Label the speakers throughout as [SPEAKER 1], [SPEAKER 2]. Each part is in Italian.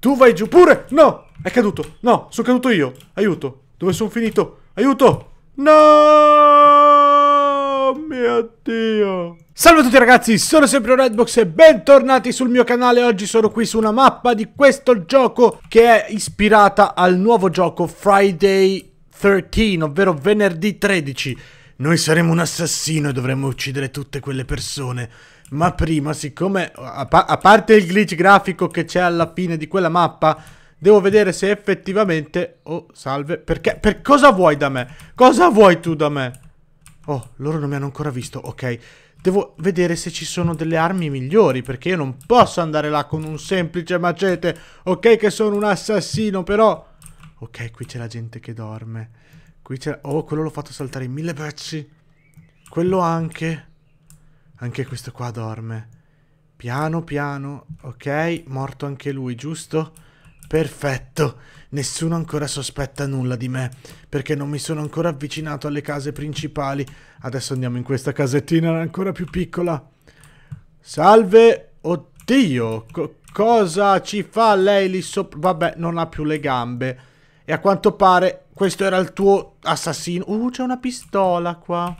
[SPEAKER 1] Tu vai giù pure! No! È caduto! No, sono caduto io! Aiuto! Dove sono finito? Aiuto! No! Mio Dio! Salve a tutti ragazzi, sono sempre Redbox e bentornati sul mio canale. Oggi sono qui su una mappa di questo gioco che è ispirata al nuovo gioco Friday 13, ovvero venerdì 13 noi saremo un assassino e dovremmo uccidere tutte quelle persone. Ma prima, siccome... A, pa a parte il glitch grafico che c'è alla fine di quella mappa... Devo vedere se effettivamente... Oh, salve. Perché? Per cosa vuoi da me? Cosa vuoi tu da me? Oh, loro non mi hanno ancora visto. Ok. Devo vedere se ci sono delle armi migliori. Perché io non posso andare là con un semplice macete. Ok che sono un assassino, però... Ok, qui c'è la gente che dorme. Qui c'è... Oh, quello l'ho fatto saltare in mille pezzi. Quello anche. Anche questo qua dorme. Piano, piano. Ok, morto anche lui, giusto? Perfetto. Nessuno ancora sospetta nulla di me, perché non mi sono ancora avvicinato alle case principali. Adesso andiamo in questa casettina ancora più piccola. Salve! Oddio! Co cosa ci fa lei lì sopra? Vabbè, non ha più le gambe. E a quanto pare questo era il tuo assassino. Uh, c'è una pistola qua.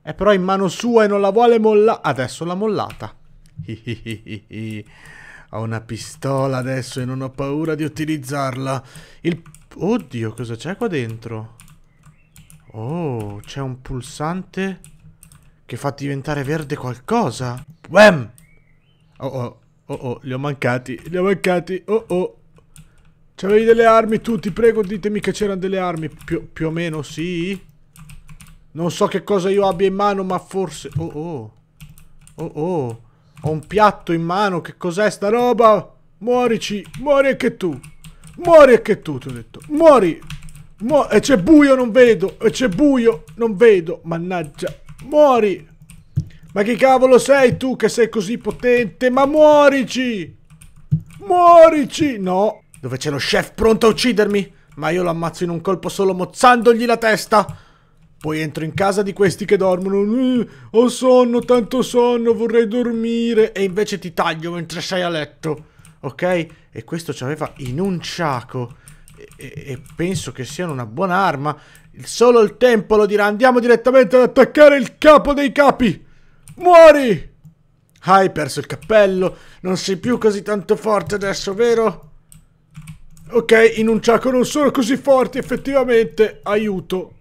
[SPEAKER 1] È però in mano sua e non la vuole mollare. Adesso l'ha mollata. Hihihihi. Ho una pistola adesso e non ho paura di utilizzarla. Il... Oddio, cosa c'è qua dentro? Oh, c'è un pulsante che fa diventare verde qualcosa. Wham! Oh oh, oh oh, li ho mancati, li ho mancati, oh oh. C'avevi delle armi tu, ti prego ditemi che c'erano delle armi. Pi più o meno sì. Non so che cosa io abbia in mano, ma forse... Oh oh. Oh oh. Ho un piatto in mano, che cos'è sta roba? Muorici, muori anche tu. Muori anche tu, ti ho detto. Muori. Mu e c'è buio, non vedo. E c'è buio, non vedo. Mannaggia. Muori. Ma che cavolo sei tu che sei così potente? Ma muorici. Muorici. No, dove c'è lo chef pronto a uccidermi? Ma io lo ammazzo in un colpo solo mozzandogli la testa. Poi entro in casa di questi che dormono. Eh, ho sonno, tanto sonno, vorrei dormire. E invece ti taglio mentre sei a letto. Ok? E questo ci aveva in un ciaco. E, e, e penso che siano una buona arma. Solo il tempo lo dirà. Andiamo direttamente ad attaccare il capo dei capi. Muori! Hai perso il cappello. Non sei più così tanto forte adesso, vero? Ok, in un ciacco non sono così forti, effettivamente. Aiuto.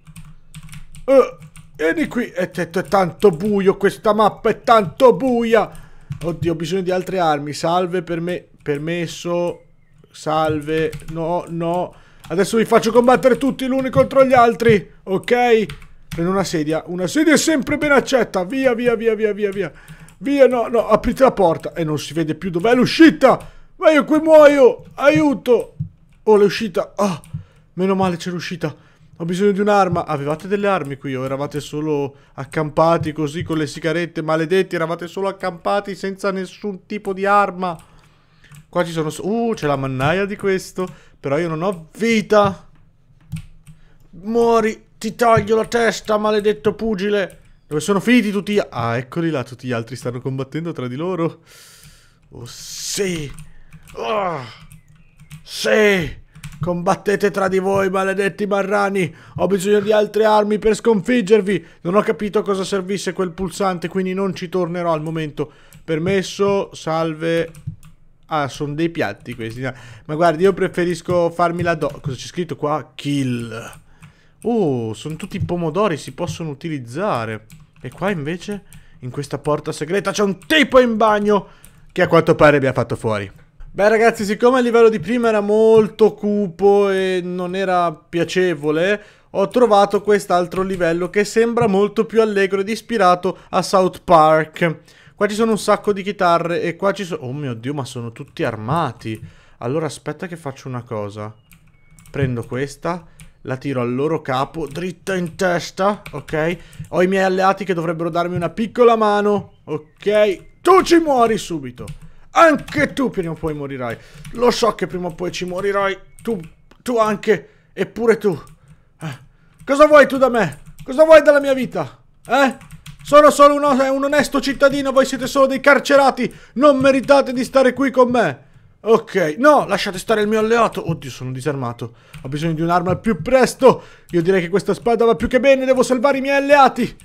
[SPEAKER 1] Oh, vieni qui. È, è, è tanto buio, questa mappa è tanto buia. Oddio, ho bisogno di altre armi. Salve per me. Permesso. Salve. No, no. Adesso vi faccio combattere tutti l'uni contro gli altri. Ok? Prendo una sedia. Una sedia è sempre ben accetta. Via, via, via, via, via, via. Via, no, no. Aprite la porta. E non si vede più dov'è l'uscita. Ma io qui muoio. Aiuto. Oh, l'uscita! uscita! Oh, meno male c'è l'uscita! Ho bisogno di un'arma! Avevate delle armi qui o eravate solo accampati così con le sigarette? Maledetti, eravate solo accampati senza nessun tipo di arma! Qua ci sono... Uh, c'è la mannaia di questo! Però io non ho vita! Muori! Ti taglio la testa, maledetto pugile! Dove sono finiti tutti... Ah, eccoli là, tutti gli altri stanno combattendo tra di loro! Oh, sì! Oh! Sì! Combattete tra di voi, maledetti marrani! Ho bisogno di altre armi per sconfiggervi! Non ho capito a cosa servisse quel pulsante, quindi non ci tornerò al momento. Permesso, salve... Ah, sono dei piatti questi. Ma guardi, io preferisco farmi la do... Cosa c'è scritto qua? Kill. Oh, sono tutti pomodori, si possono utilizzare. E qua invece, in questa porta segreta, c'è un tipo in bagno che a quanto pare abbia fatto fuori. Beh ragazzi, siccome il livello di prima era molto cupo e non era piacevole, ho trovato quest'altro livello che sembra molto più allegro ed ispirato a South Park. Qua ci sono un sacco di chitarre e qua ci sono... Oh mio Dio, ma sono tutti armati. Allora aspetta che faccio una cosa. Prendo questa, la tiro al loro capo, dritta in testa, ok? Ho i miei alleati che dovrebbero darmi una piccola mano, ok? Tu ci muori subito! Anche tu prima o poi morirai. Lo so che prima o poi ci morirai. Tu, tu anche. Eppure tu. Eh. Cosa vuoi tu da me? Cosa vuoi dalla mia vita? Eh? Sono solo un, un onesto cittadino. Voi siete solo dei carcerati. Non meritate di stare qui con me. Ok, no, lasciate stare il mio alleato. Oddio, sono disarmato. Ho bisogno di un'arma al più presto. Io direi che questa spada va più che bene. Devo salvare i miei alleati.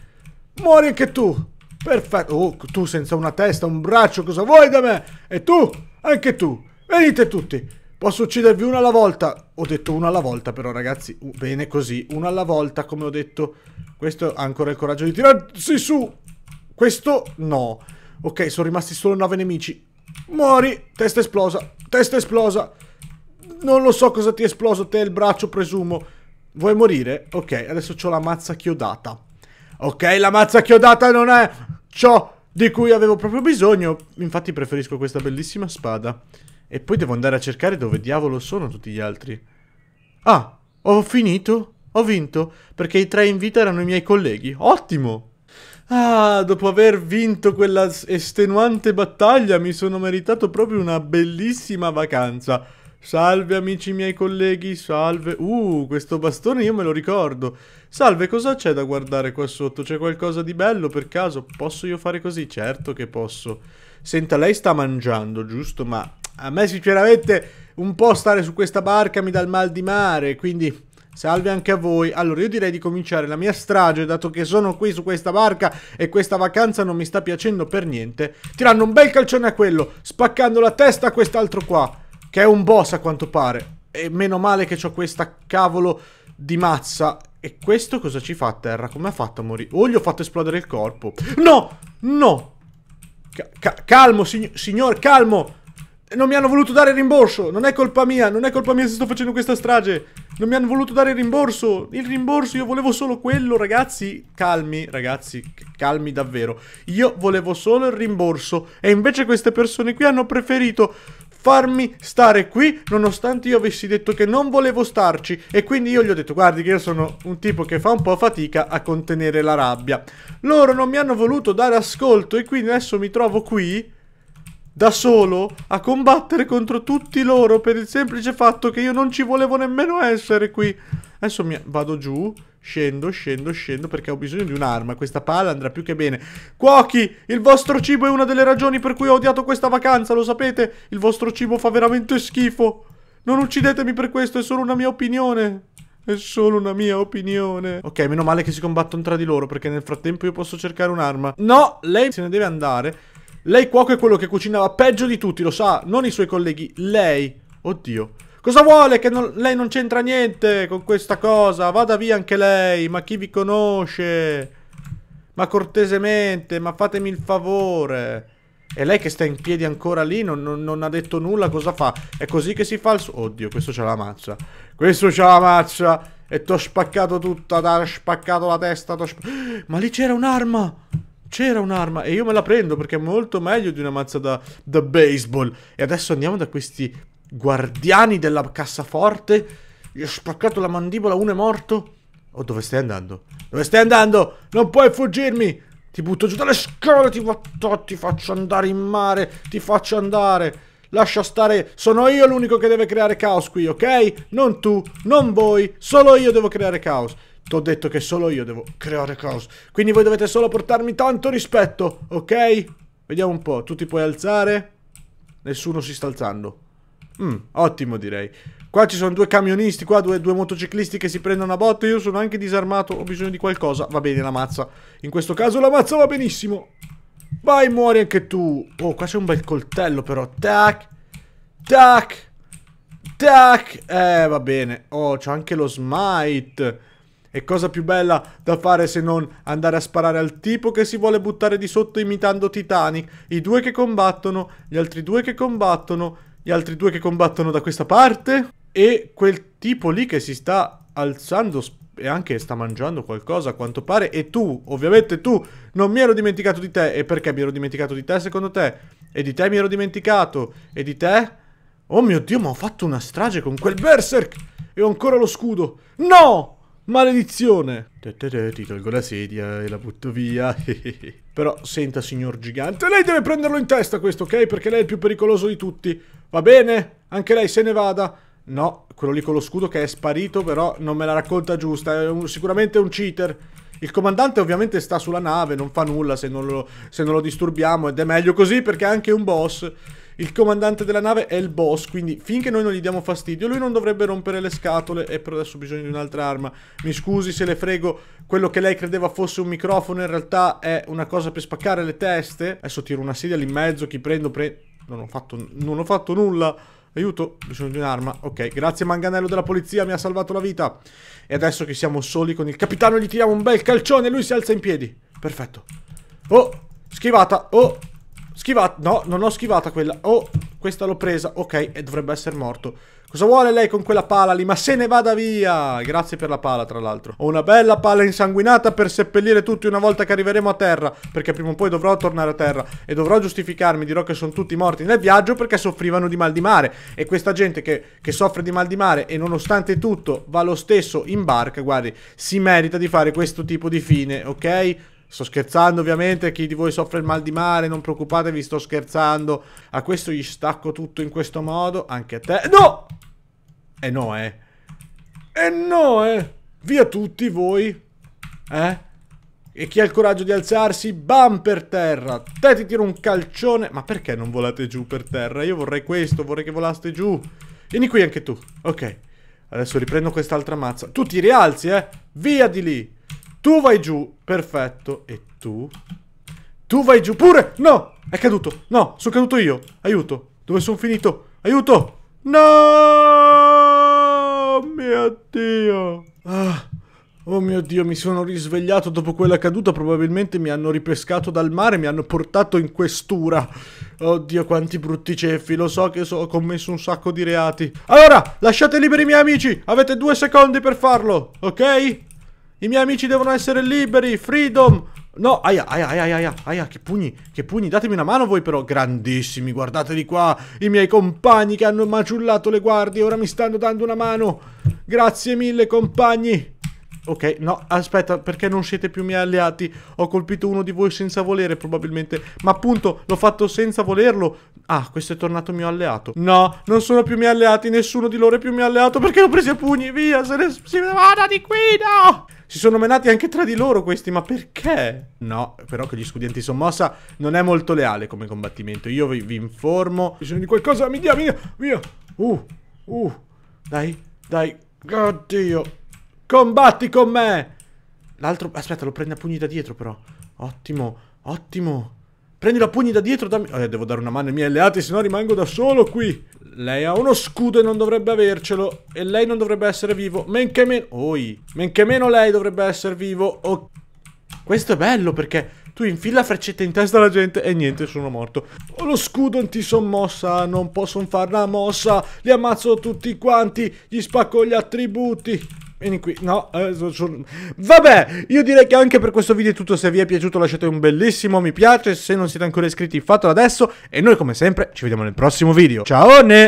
[SPEAKER 1] Muori anche tu. Perfetto. Oh, tu senza una testa, un braccio, cosa vuoi da me? E tu? Anche tu. Venite tutti. Posso uccidervi una alla volta? Ho detto una alla volta però ragazzi, uh, bene così, una alla volta come ho detto. Questo ha ancora il coraggio di tirarsi su. Questo no. Ok, sono rimasti solo nove nemici. Muori, testa esplosa, testa esplosa. Non lo so cosa ti è esploso, te il braccio presumo. Vuoi morire? Ok, adesso ho la mazza chiodata. Ok, la mazza chiodata non è ciò di cui avevo proprio bisogno. Infatti preferisco questa bellissima spada. E poi devo andare a cercare dove diavolo sono tutti gli altri. Ah, ho finito? Ho vinto? Perché i tre in vita erano i miei colleghi. Ottimo! Ah, dopo aver vinto quella estenuante battaglia mi sono meritato proprio una bellissima vacanza. Salve amici miei colleghi, salve. Uh, questo bastone io me lo ricordo. Salve, cosa c'è da guardare qua sotto? C'è qualcosa di bello per caso? Posso io fare così? Certo che posso. Senta, lei sta mangiando, giusto? Ma a me sinceramente un po' stare su questa barca mi dà il mal di mare, quindi... Salve anche a voi. Allora, io direi di cominciare la mia strage, dato che sono qui su questa barca e questa vacanza non mi sta piacendo per niente. Tirando un bel calcione a quello, spaccando la testa a quest'altro qua che è un boss a quanto pare. E meno male che ho questa cavolo di mazza. E questo cosa ci fa a terra? Come ha fatto a morire? oh, gli ho fatto esplodere il corpo. No! No! Ca calmo, sig signor, calmo! Non mi hanno voluto dare il rimborso! Non è colpa mia, non è colpa mia se sto facendo questa strage! Non mi hanno voluto dare il rimborso! Il rimborso, io volevo solo quello, ragazzi! Calmi, ragazzi, calmi davvero. Io volevo solo il rimborso e invece queste persone qui hanno preferito farmi stare qui nonostante io avessi detto che non volevo starci e quindi io gli ho detto guardi che io sono un tipo che fa un po' fatica a contenere la rabbia loro non mi hanno voluto dare ascolto e quindi adesso mi trovo qui da solo a combattere contro tutti loro per il semplice fatto che io non ci volevo nemmeno essere qui adesso mi vado giù Scendo, scendo, scendo perché ho bisogno di un'arma. Questa palla andrà più che bene. Cuochi, il vostro cibo è una delle ragioni per cui ho odiato questa vacanza, lo sapete? Il vostro cibo fa veramente schifo. Non uccidetemi per questo, è solo una mia opinione. È solo una mia opinione. Ok, meno male che si combattono tra di loro perché nel frattempo io posso cercare un'arma. No, lei se ne deve andare. Lei cuoco è quello che cucinava peggio di tutti, lo sa, non i suoi colleghi, lei. Oddio. Cosa vuole? Che non, lei non c'entra niente con questa cosa. Vada via anche lei. Ma chi vi conosce? Ma cortesemente, ma fatemi il favore. E lei che sta in piedi ancora lì, non, non, non ha detto nulla, cosa fa? È così che si fa il Oddio, questo c'ha la mazza. Questo c'ha la mazza. E t'ho spaccato tutta, t'ho spaccato la testa, t'ho Ma lì c'era un'arma! C'era un'arma e io me la prendo perché è molto meglio di una mazza da, da baseball. E adesso andiamo da questi guardiani della cassaforte. Gli ho spaccato la mandibola, uno è morto. Oh, dove stai andando? Dove stai andando? Non puoi fuggirmi! Ti butto giù dalle scale, ti, ti faccio andare in mare, ti faccio andare. Lascia stare, sono io l'unico che deve creare caos qui, ok? Non tu, non voi, solo io devo creare caos. Ti ho detto che solo io devo creare caos. Quindi voi dovete solo portarmi tanto rispetto, ok? Vediamo un po', tu ti puoi alzare? Nessuno si sta alzando. Mm, ottimo direi. Qua ci sono due camionisti, qua due, due motociclisti che si prendono a botte. Io sono anche disarmato, ho bisogno di qualcosa. Va bene la mazza. In questo caso la mazza va benissimo. Vai, muori anche tu. Oh, qua c'è un bel coltello però. Tac. Tac. Tac. Eh, va bene. Oh, c'ho anche lo smite. E cosa più bella da fare se non andare a sparare al tipo che si vuole buttare di sotto imitando Titanic. I due che combattono, gli altri due che combattono gli altri due che combattono da questa parte e quel tipo lì che si sta alzando e anche sta mangiando qualcosa a quanto pare e tu, ovviamente tu, non mi ero dimenticato di te e perché mi ero dimenticato di te secondo te? E di te mi ero dimenticato e di te? Oh mio Dio, ma ho fatto una strage con quel berserk e ho ancora lo scudo. No! Maledizione! Ti tolgo la sedia e la butto via. Però senta, signor gigante, lei deve prenderlo in testa questo, ok? Perché lei è il più pericoloso di tutti. Va bene? Anche lei se ne vada. No, quello lì con lo scudo che è sparito, però non me la racconta giusta. È un, sicuramente un cheater. Il comandante ovviamente sta sulla nave, non fa nulla se non, lo, se non lo disturbiamo ed è meglio così perché è anche un boss il comandante della nave è il boss, quindi finché noi non gli diamo fastidio, lui non dovrebbe rompere le scatole e per adesso ho bisogno di un'altra arma. Mi scusi se le frego, quello che lei credeva fosse un microfono in realtà è una cosa per spaccare le teste. Adesso tiro una sedia lì in mezzo, chi prendo, prendo... Non ho fatto, non ho fatto nulla. Aiuto, ho bisogno di un'arma. Ok, grazie manganello della polizia, mi ha salvato la vita. E adesso che siamo soli con il capitano gli tiriamo un bel calcione e lui si alza in piedi. Perfetto. Oh, schivata. Oh, Schivata. No, non ho schivata quella. Oh, questa l'ho presa. Ok, e dovrebbe essere morto. Cosa vuole lei con quella pala lì? Ma se ne vada via! Grazie per la pala, tra l'altro. Ho una bella pala insanguinata per seppellire tutti una volta che arriveremo a terra. Perché prima o poi dovrò tornare a terra. E dovrò giustificarmi. Dirò che sono tutti morti nel viaggio perché soffrivano di mal di mare. E questa gente che, che soffre di mal di mare e nonostante tutto va lo stesso in barca, guardi, si merita di fare questo tipo di fine, ok? Sto scherzando ovviamente, chi di voi soffre il mal di mare, non preoccupatevi, sto scherzando. A questo gli stacco tutto in questo modo, anche a te. No! E eh no, eh. E eh no, eh. Via tutti voi. Eh? E chi ha il coraggio di alzarsi, bam per terra. Te ti tiro un calcione. Ma perché non volate giù per terra? Io vorrei questo, vorrei che volaste giù. Vieni qui anche tu. Ok. Adesso riprendo quest'altra mazza. Tu ti rialzi, eh? Via di lì. Tu vai giù, perfetto. E tu? Tu vai giù pure! No! È caduto! No, sono caduto io! Aiuto! Dove sono finito? Aiuto! No! Mio Dio! Ah. Oh mio Dio, mi sono risvegliato dopo quella caduta, probabilmente mi hanno ripescato dal mare, mi hanno portato in questura. Oddio, quanti brutti ceffi, lo so che so, ho commesso un sacco di reati. Allora, lasciate liberi i miei amici, avete due secondi per farlo, ok? I miei amici devono essere liberi, freedom. No, aia, aia, aia, aia, aia, che pugni, che pugni, datemi una mano voi però, grandissimi, guardateli qua, i miei compagni che hanno maciullato le guardie, ora mi stanno dando una mano, grazie mille compagni, Ok, no, aspetta, perché non siete più miei alleati? Ho colpito uno di voi senza volere, probabilmente. Ma appunto, l'ho fatto senza volerlo. Ah, questo è tornato mio alleato. No, non sono più miei alleati, nessuno di loro è più mio alleato, perché l'ho preso a pugni, via, se ne... Si vada di qui, no! Si sono menati anche tra di loro questi, ma perché? No, però che gli studenti sommossa non è molto leale come combattimento. Io vi, vi informo. Ho bisogno di qualcosa, mi dia, via, via! Uh, uh, dai, dai, oddio... Combatti con me! L'altro... Aspetta, lo prende a pugni da dietro però. Ottimo, ottimo. Prendi la pugni da dietro, dammi... Eh, devo dare una mano ai miei alleati, se no rimango da solo qui. Lei ha uno scudo e non dovrebbe avercelo. E lei non dovrebbe essere vivo. Men che meno... Oi. Men che meno lei dovrebbe essere vivo. Oh. Questo è bello perché... Tu infila la freccetta in testa alla gente e niente, sono morto. Ho lo scudo antisommossa, non posso fare una mossa. Li ammazzo tutti quanti, gli spacco gli attributi. Vieni qui, no, eh, sono... vabbè, io direi che anche per questo video è tutto, se vi è piaciuto lasciate un bellissimo mi piace, se non siete ancora iscritti fatelo adesso e noi come sempre ci vediamo nel prossimo video, ciao!